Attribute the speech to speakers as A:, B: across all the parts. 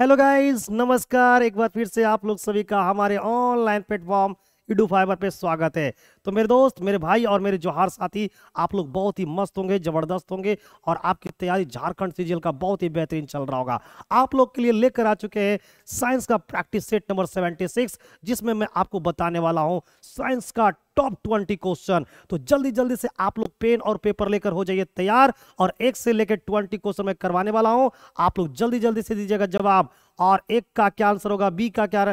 A: hello guys नमस्कार एक बार फिर से आप लोग सभी का हमारे ऑनलाइन प्लेटफॉर्म ईडू फाइबर पे स्वागत है तो मेरे दोस्त मेरे भाई और मेरे जोहार साथी आप लोग बहुत ही मस्त होंगे जबरदस्त होंगे और आपकी तैयारी झारखंड सीजियल का बहुत ही बेहतरीन चल रहा होगा आप लोग के लिए लेकर आ चुके हैं साइंस का प्रैक्टिस सेट नंबर सिक्स जिसमें मैं आपको बताने वाला हूँ साइंस का टॉप ट्वेंटी क्वेश्चन तो जल्दी जल्दी से आप लोग पेन और पेपर लेकर हो जाइए तैयार और एक से लेकर ट्वेंटी क्वेश्चन में करवाने वाला हूँ आप लोग जल्दी जल्दी से दीजिएगा जवाब और एक का क्या आंसर होगा बी का क्या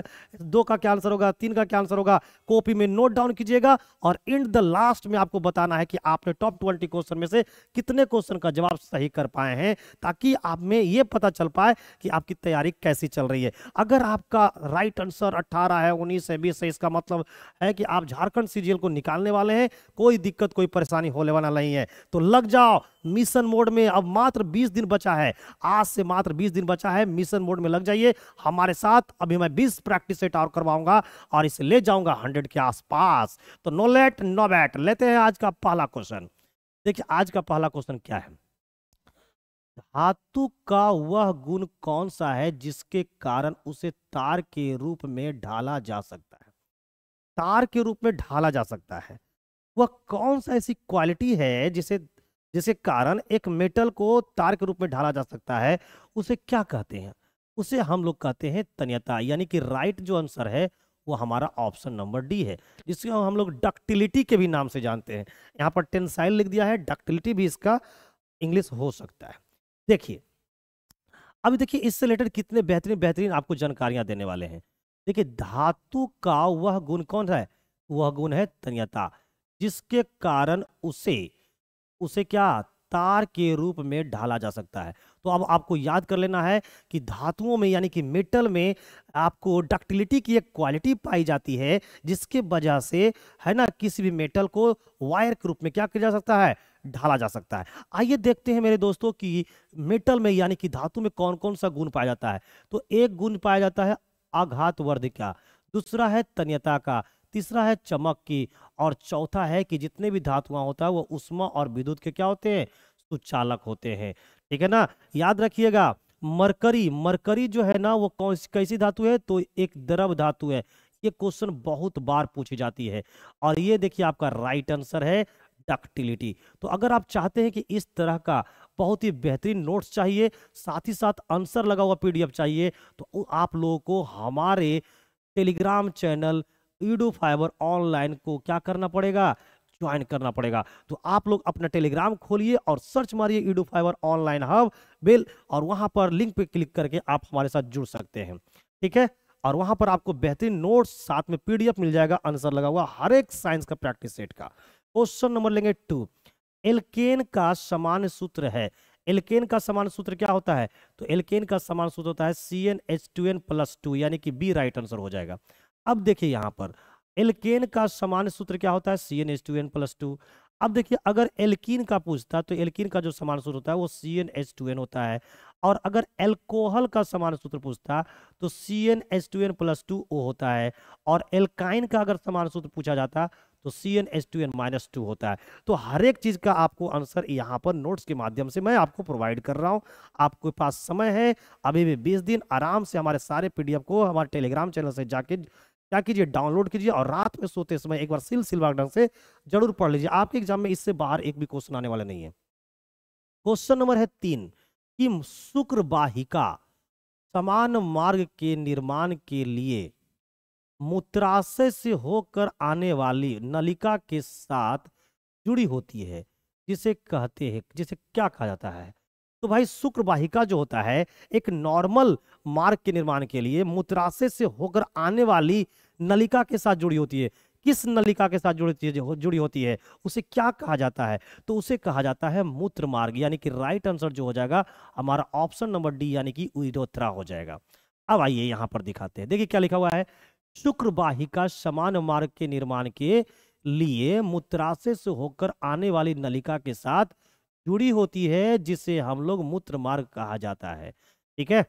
A: दो का क्या आंसर होगा तीन का क्या आंसर होगा कॉपी में नोट डाउन कीजिएगा और एंड द लास्ट में आपको बताना है कि आपने टॉप ट्वेंटी क्वेश्चन में से कितने क्वेश्चन का जवाब सही कर पाए हैं ताकि आप में ये पता चल पाए कि आपकी तैयारी कैसी चल रही है अगर आपका राइट आंसर अट्ठारह है उन्नीस है बीस है इसका मतलब है कि आप झारखंड सी को निकालने वाले हैं कोई दिक्कत कोई परेशानी होने वाला नहीं है तो लग जाओ मिशन मोड में अब मात्र बीस दिन बचा है आज से मात्र बीस दिन बचा है मिशन मोड में लग जाए चाहिए हमारे साथ अभी मैं बीस प्रैक्टिस सेट और करवाऊंगा और इसे ले जाऊंगा हंड्रेड के आसपास तो नो लेट नो बैट लेते हैं आज का पहला क्वेश्चन देखिए आज का पहला क्वेश्चन क्या है धातु का वह गुण कौन सा है जिसके कारण उसे तार के रूप में ढाला जा सकता है तार के रूप में ढाला जा सकता है वह कौन सा ऐसी क्वालिटी है जिसे जिसके कारण एक मेटल को तार के रूप में ढाला जा सकता है उसे क्या कहते हैं उसे हम लोग कहते हैं तन्यता यानी कि राइट जो आंसर है वो हमारा ऑप्शन नंबर डी है जिसको हम लोग डक्टिलिटी के भी नाम से जानते हैं यहाँ पर टेंसाइल लिख दिया है डक्टिलिटी भी इसका इंग्लिश हो सकता है देखिए अभी देखिए इससे रिलेटेड कितने बेहतरीन बेहतरीन आपको जानकारियां देने वाले हैं देखिए धातु का वह गुण कौन सा है वह गुण है तन्यता जिसके कारण उसे उसे क्या तार के रूप में ढाला जा सकता है तो अब आपको याद कर लेना है कि धातुओं में यानी कि मेटल में आपको डक्टिलिटी की एक क्वालिटी पाई जाती है जिसके वजह से है ना किसी भी मेटल को वायर के रूप में क्या किया जा सकता है ढाला जा सकता है आइए देखते हैं मेरे दोस्तों कि मेटल में यानी कि धातु में कौन कौन सा गुण पाया जाता है तो एक गुण पाया जाता है आघात वर्ध का दूसरा है तन्यता का तीसरा है चमक की और चौथा है कि जितने भी धातुआ होता है वो उष्मा और विद्युत के क्या होते हैं सुचालक होते हैं ठीक है ना याद रखिएगा मरकरी मरकरी जो है ना वो कौन कैसी धातु है तो एक द्रव धातु है ये क्वेश्चन बहुत बार पूछी जाती है और ये देखिए आपका राइट आंसर है डक्टिलिटी तो अगर आप चाहते हैं कि इस तरह का बहुत ही बेहतरीन नोट्स चाहिए साथ ही साथ आंसर लगा हुआ पीडीएफ चाहिए तो आप लोगों को हमारे टेलीग्राम चैनल ईडो फाइबर ऑनलाइन को क्या करना पड़ेगा ज्वाइन करना पड़ेगा तो आप लोग अपना टेलीग्राम खोलिए और सर्च मारिए ईडो फाइबर ऑनलाइन हब बेल और वहां पर लिंक पे क्लिक करके आप हमारे साथ जुड़ सकते हैं ठीक है और वहां पर आपको बेहतरीन नोट्स साथ में पीडीएफ मिल जाएगा आंसर लगा हुआ हर एक साइंस का प्रैक्टिस सेट का क्वेश्चन नंबर लेंगे टू एलकेन का सामान्य सूत्र है एलकेन का समान सूत्र क्या होता है तो एलकेन का समान सूत्र होता है C n H two n plus two यानी कि बी राइट आंसर हो जाएगा अब देखिए यहाँ पर एल्केन का सामान्य सूत्र क्या होता है C n H two n plus two अब देखिए अगर एल्कीन का पूछता तो एल्कीन का जो समान सूत्र होता है वो C n H two n होता है और अगर एल्कोहल का समान सूत्र पूछता तो C n H two n plus two O होता है और एल्काइन का अगर समान सूत्र पूछा जाता तो C n H two n minus two होता है तो हर एक चीज़ का आपको आंसर यहाँ पर नोट्स के माध्यम से मैं आपको प्रोवाइड कर रहा हूँ आपके पास समय है अभी भी बीस दिन आराम से हमारे सारे पीडीएफ को हमारे टेलीग्राम चैनल से जाके क्या कीजिए डाउनलोड कीजिए और रात में सोते समय एक बार सिल सिलवा ढंग से जरूर पढ़ लीजिए आपके एग्जाम में इससे बाहर एक भी क्वेश्चन आने वाला नहीं है क्वेश्चन नंबर है तीन कि शुक्र बाहिका समान मार्ग के निर्माण के लिए मूत्राशय से होकर आने वाली नलिका के साथ जुड़ी होती है जिसे कहते हैं जिसे क्या कहा जाता है तो भाई शुक्र वाहिका जो होता है एक नॉर्मल मार्ग के निर्माण के लिए मूत्राशय से होकर आने वाली नलिका के साथ जुड़ी होती है किस नलिका के साथ जुड़ी जुड़ी होती है उसे क्या कहा जाता है तो उसे कहा जाता है मूत्र मार्ग यानी कि राइट आंसर जो हो जाएगा हमारा ऑप्शन नंबर डी यानी कि उदोत्रा हो जाएगा अब आइए यहां पर दिखाते हैं देखिए क्या लिखा हुआ है शुक्रवाहिका समान मार्ग के निर्माण के लिए मूत्राशय से होकर आने वाली नलिका के साथ जुड़ी होती है जिसे हम लोग मूत्र मार्ग कहा जाता है ठीक है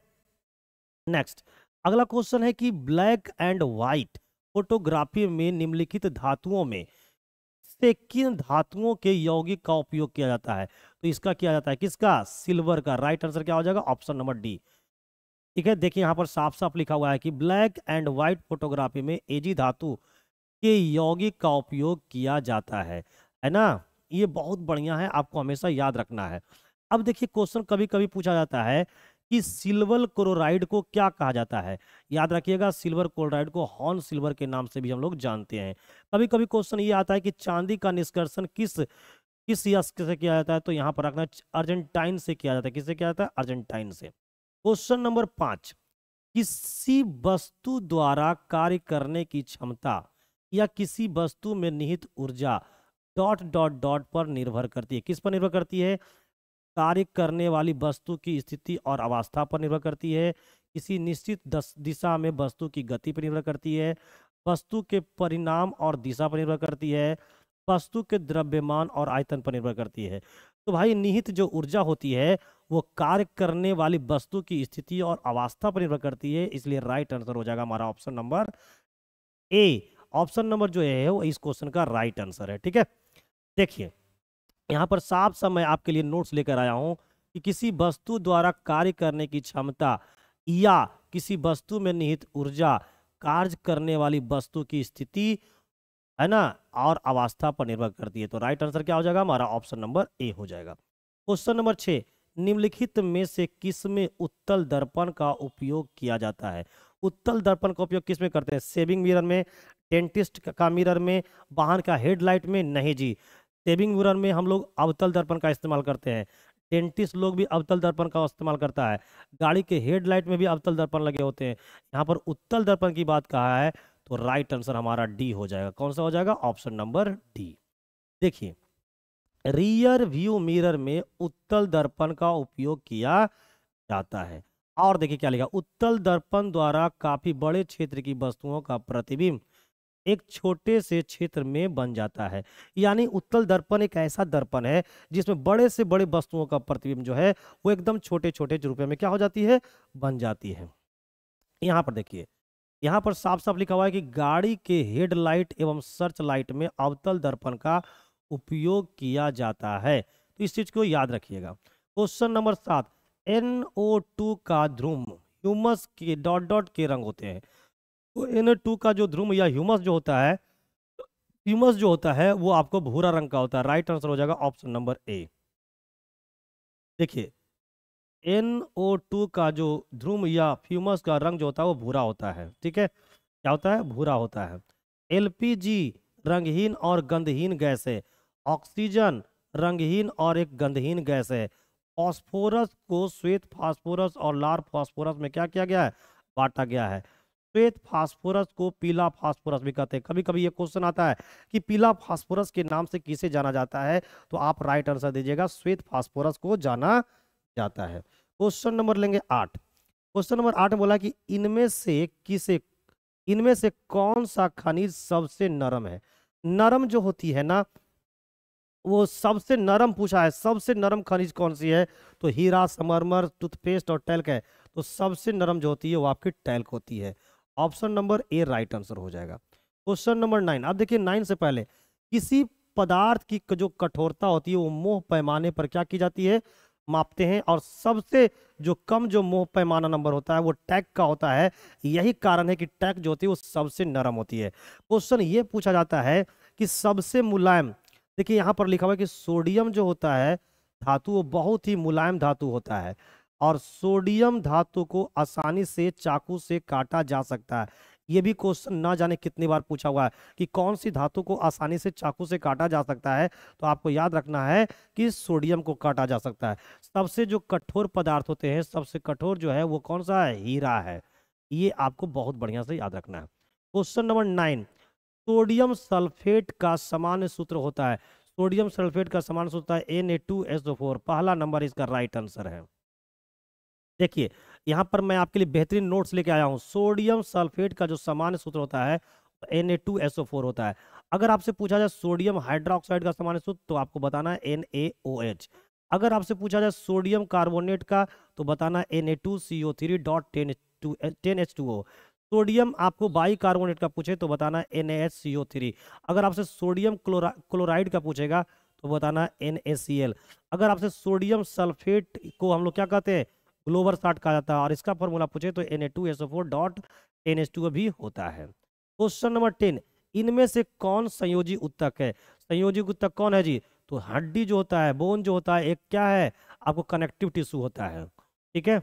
A: नेक्स्ट अगला क्वेश्चन है कि ब्लैक एंड व्हाइट फोटोग्राफी में निम्नलिखित धातुओं में से किन धातुओं के यौगिक का उपयोग किया जाता है तो इसका किया जाता है किसका सिल्वर का राइट आंसर क्या हो जाएगा ऑप्शन नंबर डी ठीक है देखिए यहाँ पर साफ साफ लिखा हुआ है कि ब्लैक एंड व्हाइट फोटोग्राफी में एजी धातु के यौगिक का उपयोग किया जाता है है ना ये बहुत बढ़िया है आपको हमेशा याद रखना है अब देखिए क्वेश्चन कभी कभी पूछा जाता है कि सिल्वर क्लोराइड को क्या कहा जाता है याद रखिएगा सिल्वर क्लोराइड को हॉर्न सिल्वर के नाम से भी हम लोग जानते हैं कभी कभी क्वेश्चन ये आता है कि चांदी का निष्कर्षण किस किस यश से किया जाता है तो यहाँ पर रखना अर्जेंटाइन से किया जाता है किससे किया जाता है अर्जेंटाइन से क्वेश्चन नंबर पाँच किसी वस्तु द्वारा कार्य करने की क्षमता या किसी वस्तु में निहित ऊर्जा डॉट डॉट डॉट पर निर्भर करती है किस पर निर्भर करती है कार्य करने वाली वस्तु की स्थिति और अवस्था पर निर्भर करती है किसी निश्चित दिशा में वस्तु की गति पर निर्भर करती है वस्तु के परिणाम और दिशा पर निर्भर करती है वस्तु के द्रव्यमान और आयतन पर निर्भर करती है तो भाई निहित जो ऊर्जा होती है वो कार्य करने वाली वस्तु की स्थिति और अवस्था पर निर्भर करती है इसलिए राइट आंसर हो जाएगा हमारा option number A option number जो है वो इस क्वेश्चन का राइट आंसर है ठीक है देखिए यहाँ पर साफ सा मैं आपके लिए नोट्स लेकर आया हूँ कि किसी वस्तु द्वारा कार्य करने की क्षमता या किसी वस्तु में निहित ऊर्जा कार्य करने वाली वस्तु की स्थिति है ना और अवस्था पर निर्भर करती है तो राइट आंसर क्या हो जाएगा हमारा ऑप्शन नंबर ए हो जाएगा क्वेश्चन नंबर छः निम्नलिखित में से किस में उत्तल दर्पण का उपयोग किया जाता है उत्तल दर्पण का उपयोग किस में करते हैं सेविंग मिरर में डेंटिस्ट का मिरर में वाहन का हेडलाइट में नहीं जी सेविंग मिरर में हम लोग अवतल दर्पण का इस्तेमाल करते हैं डेंटिस्ट लोग भी अवतल दर्पण का इस्तेमाल करता है गाड़ी के हेडलाइट में भी अवतल दर्पण लगे होते हैं यहाँ पर उत्तल दर्पण की बात कहा है तो राइट आंसर हमारा डी हो जाएगा कौन सा हो जाएगा ऑप्शन नंबर डी देखिए रियर व्यू मिरर में उत्तल दर्पण का उपयोग किया जाता है और देखिए क्या लिखा उत्तल दर्पण द्वारा काफी बड़े क्षेत्र की वस्तुओं का प्रतिबिंब एक छोटे से क्षेत्र में बन जाता है यानी उत्तल दर्पण एक ऐसा दर्पण है जिसमें बड़े से बड़े वस्तुओं का प्रतिबिंब जो है वो एकदम छोटे छोटे रूपये में क्या हो जाती है बन जाती है यहाँ पर देखिए यहाँ पर साफ साफ लिखा हुआ है कि गाड़ी के हेडलाइट एवं सर्च लाइट में अवतल दर्पण का उपयोग किया जाता है तो इस चीज को याद रखिएगा क्वेश्चन नंबर सात एन का ध्रुम ह्यूमस के डॉट डॉट के रंग होते हैं एन तो टू का जो ध्रुम या ह्यूमस जो होता है ह्यूमस जो होता है वो आपको भूरा रंग का होता है राइट आंसर हो जाएगा ऑप्शन नंबर ए देखिए एन ओ टू का जो ध्रुम या फ्यूमस का रंग जो होता है वो भूरा होता है ठीक है क्या होता है भूरा होता है एलपीजी रंगहीन और गंधहीन गैस है ऑक्सीजन रंगहीन और एक गंधहीन गैस है फॉस्फोरस को श्वेत फास्फोरस और लार फास्फोरस में क्या किया गया है बांटा गया है श्वेत फास्फोरस को पीला फास्फोरस भी कहते हैं कभी कभी ये क्वेश्चन आता है कि पीला फास्फोरस के नाम से किसे जाना जाता है तो आप राइट आंसर दीजिएगा श्वेत फास्फोरस को जाना जाता है क्वेश्चन नंबर लेंगे आठ क्वेश्चन नंबर आठ में बोला कि इनमें से किसे इनमें से कौन सा खनिज सबसे नरम है नरम जो होती है ना वो सबसे नरम पूछा है सबसे नरम खनिज कौन सी है तो हीरा समरमर टूथपेस्ट और टैल्क है तो सबसे नरम जो होती है वो आपकी टैल्क होती है option number A right answer हो जाएगा क्वेश्चन नंबर नाइन अब देखिए नाइन से पहले किसी पदार्थ की जो कठोरता होती है वो मोह पैमाने पर क्या की जाती है मापते हैं और सबसे जो कम जो मोह पैमाना नंबर होता है वो टैग का होता है यही कारण है कि टैग जो होती है वो सबसे नरम होती है क्वेश्चन ये पूछा जाता है कि सबसे मुलायम देखिए यहाँ पर लिखा हुआ है कि सोडियम जो होता है धातु वो बहुत ही मुलायम धातु होता है और सोडियम धातु को आसानी से चाकू से काटा जा सकता है ये भी क्वेश्चन ना जाने कितनी बार पूछा हुआ है कि कौन सी धातु को आसानी से चाकू से काटा जा सकता है तो आपको याद रखना है कि सोडियम को काटा जा सकता है सबसे जो कठोर पदार्थ होते हैं सबसे कठोर जो है वो कौन सा है हीरा है ये आपको बहुत बढ़िया से याद रखना है question number nine sodium sulphate का सामान्य सूत्र होता है सोडियम सल्फेट का समान सूत्र है एन पहला नंबर इसका राइट आंसर है देखिए यहाँ पर मैं आपके लिए बेहतरीन नोट्स लेके आया हूँ सोडियम सल्फेट का जो सामान्य सूत्र होता है N A two S O four होता है अगर आपसे पूछा जाए सोडियम हाइड्रोक्साइड का सामान्य सूत्र तो आपको बताना है एन ए ओ एच अगर आपसे पूछा जाए सोडियम कार्बोनेट का तो बताना N A two C O three dot ten two ten H two O sodium आपको बाई कार्बोनेट का पूछे तो बताना N H C O three अगर आपसे सोडियम क्लोरा क्लोराइड का पूछेगा तो बताना एन ए सी एल अगर आपसे सोडियम सल्फेट को हम लोग क्या कहते हैं ग्लोबर साठ कहा जाता है और इसका फॉर्मूला पूछे तो N A two S O four dot N S two भी होता है क्वेश्चन नंबर टेन इनमें से कौन संयोजी उत्तक है संयोजी उत्तक कौन है जी तो हड्डी जो होता है बोन जो होता है एक क्या है आपको कनेक्टिव टिश्यू होता है ठीक है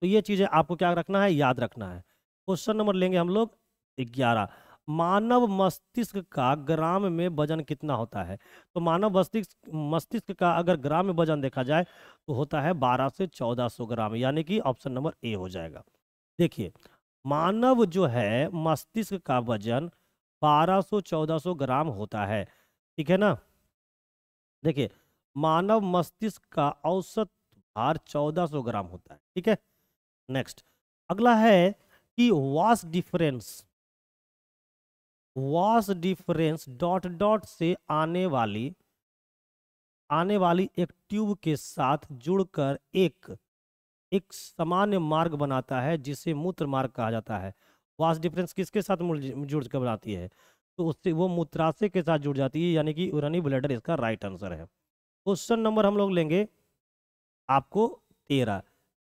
A: तो ये चीज़ें आपको क्या रखना है याद रखना है क्वेश्चन नंबर लेंगे हम लोग ग्यारह मानव मस्तिष्क का ग्राम में वजन कितना होता है तो मानव मस्तिष्क मस्तिष्क का अगर ग्राम में वजन देखा जाए तो होता है 12 से 1400 ग्राम यानी कि ऑप्शन नंबर ए हो जाएगा देखिए मानव जो है मस्तिष्क का वजन 1200-1400 ग्राम होता है ठीक है ना देखिए मानव मस्तिष्क का औसत भार 1400 ग्राम होता है ठीक है नेक्स्ट अगला है कि vas deferens vas deferens dot dot से आने वाली आने वाली एक ट्यूब के साथ जुड़कर एक एक सामान्य मार्ग बनाता है जिसे मूत्र मार्ग कहा जाता है वास डिफरेंस किसके साथ जुड़कर बनाती है तो उससे वो मूत्राशय के साथ जुड़ जाती है यानी कि उरानी ब्लैडर इसका राइट आंसर है क्वेश्चन नंबर हम लोग लेंगे आपको तेरह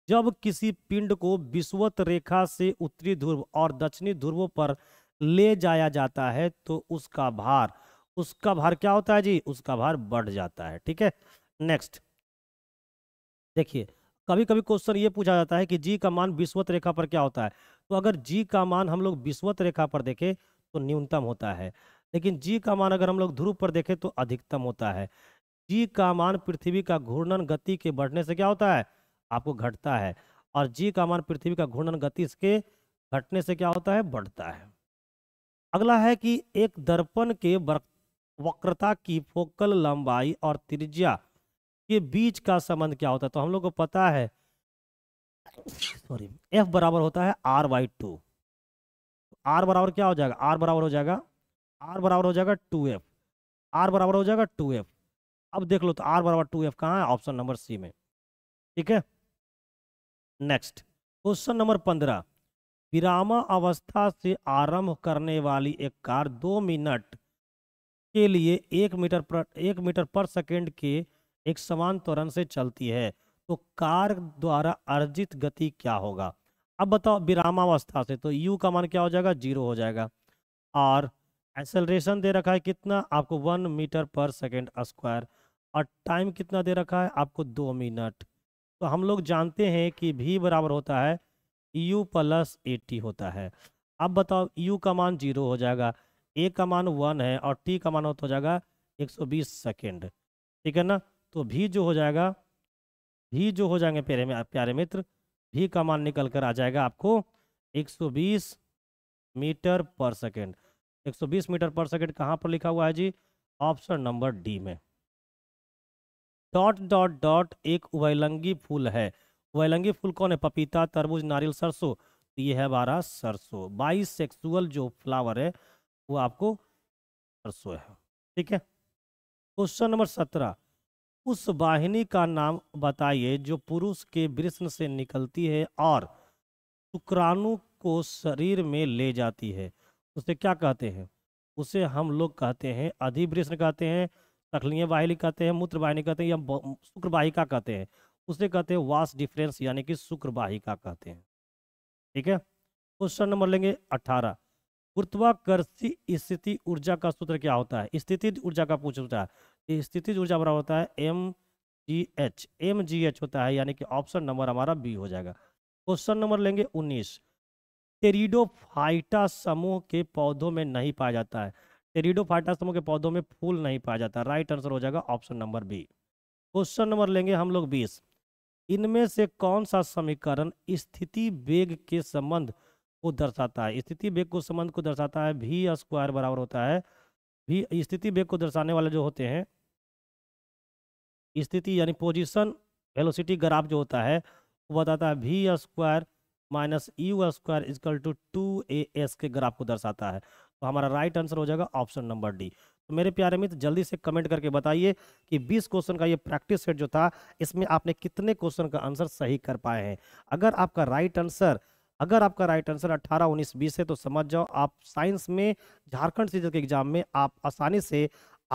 A: जब किसी पिंड को विश्वत रेखा से उत्तरी ध्रुव और दक्षिणी ध्रुवों पर ले जाया जाता है तो उसका भार उसका भार क्या होता है जी उसका भार बढ़ जाता है ठीक है नेक्स्ट देखिए कभी कभी क्वेश्चन ये पूछा जाता है कि जी का मान विश्वत रेखा पर क्या होता है तो अगर जी का मान हम लोग विश्वत रेखा पर देखें तो न्यूनतम होता है लेकिन जी का मान अगर हम लोग ध्रुव पर देखें तो अधिकतम होता है जी का मान पृथ्वी का घूर्णन गति के बढ़ने से क्या होता है आपको घटता है और जी का मान पृथ्वी का घूर्णन गति इसके घटने से क्या होता है बढ़ता है अगला है कि एक दर्पण के वक्रता की फोकल लंबाई और त्रिज्या के बीच का संबंध क्या होता है तो हम लोग को पता है सॉरी एफ बराबर होता है आर बाई टू आर बराबर क्या हो जाएगा आर बराबर हो जाएगा आर बराबर हो जाएगा टू एफ आर बराबर हो जाएगा टू एफ अब देख लो तो आर बराबर टू एफ कहाँ है ऑप्शन नंबर सी में ठीक है नेक्स्ट क्वेश्चन नंबर पंद्रह विरामा अवस्था से आरंभ करने वाली एक कार दो मिनट के लिए एक मीटर पर एक मीटर पर सेकेंड के एक समान त्वरण से चलती है तो कार द्वारा अर्जित गति क्या होगा अब बताओ विरामावस्था से तो यू का मान क्या हो जाएगा जीरो हो जाएगा और एक्सेलरेशन दे रखा है कितना आपको one meter per second square और टाइम कितना दे रखा है आपको दो मिनट तो हम लोग जानते हैं कि भी बराबर होता है u प्लस एटी होता है अब बताओ यू का मान जीरो हो जाएगा ए का मान वन है और टी का मान हो जाएगा एक सौ बीस सेकेंड ठीक है ना तो भी जो हो जाएगा भी जो हो जाएंगे प्यारे में प्यारे मित्र भी का मान निकल कर आ जाएगा आपको एक सौ बीस मीटर पर सेकेंड एक सौ बीस मीटर पर सेकेंड कहाँ पर लिखा हुआ है जी ऑप्शन नंबर डी में डॉट डॉट डॉट एक उभयलंगी फूल है वैलंगी फूल कौन है पपीता तरबूज नारियल सरसों तो ये है बारह सरसों बाईस सेक्सुअल जो फ्लावर है वो आपको सरसों है ठीक है क्वेश्चन नंबर सत्रह उस वाहिनी का नाम बताइए जो पुरुष के वृष्ण से निकलती है और शुक्राणु को शरीर में ले जाती है उसे क्या कहते हैं उसे हम लोग कहते हैं अधिवृष्ण कहते हैं सखलीय वाहिनी कहते हैं मूत्र वाहिनी कहते हैं या शुक्रवाहिका कहते हैं उसे कहते हैं वास डिफरेंस यानी कि शुक्रवाहिका कहते हैं ठीक है क्वेश्चन नंबर लेंगे अठारह गुरुत्वाकर्षी स्थिति ऊर्जा का सूत्र क्या होता है स्थिति ऊर्जा का पूछ होता है स्थिति ऊर्जा बराबर होता है M G H M G H होता है यानी कि ऑप्शन नंबर हमारा बी हो जाएगा क्वेश्चन नंबर लेंगे उन्नीस टेरिडोफाइटा समूह के पौधों में नहीं पाया जाता है टेरिडोफाइटा समूह के पौधों में फूल नहीं पाया जाता राइट आंसर हो जाएगा option number B question number लेंगे हम लोग बीस इनमें से कौन सा समीकरण स्थिति वेग के संबंध को दर्शाता है स्थिति वेग को संबंध को दर्शाता है भी स्क्वायर बराबर होता है भी स्थिति वेग को दर्शाने वाले जो होते हैं स्थिति यानी पोजीशन वेलोसिटी ग्राफ जो होता है वो बताता है v square minus u square equal to two a s के ग्राफ को दर्शाता है तो हमारा राइट आंसर हो जाएगा ऑप्शन नंबर डी तो मेरे प्यारे मित्र जल्दी से कमेंट करके बताइए कि 20 क्वेश्चन का ये प्रैक्टिस सेट जो था इसमें आपने कितने क्वेश्चन का आंसर सही कर पाए हैं अगर आपका राइट आंसर अगर आपका राइट आंसर 18, 19, 20 है तो समझ जाओ आप साइंस में झारखंड सीजन के एग्जाम में आप आसानी से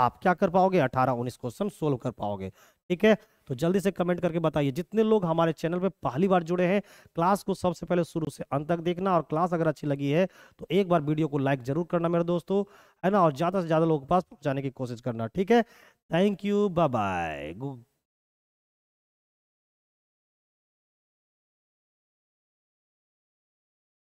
A: आप क्या कर पाओगे अठारह उन्नीस क्वेश्चन सोल्व कर पाओगे ठीक है तो जल्दी से कमेंट करके बताइए जितने लोग हमारे चैनल पे पहली बार जुड़े हैं क्लास को सबसे पहले शुरू से अंत तक देखना और क्लास अगर अच्छी लगी है तो एक बार वीडियो को लाइक जरूर करना मेरे दोस्तों है ना और ज़्यादा से ज़्यादा लोगों के पास पहुंचाने की कोशिश करना ठीक है थैंक यू बाय बाय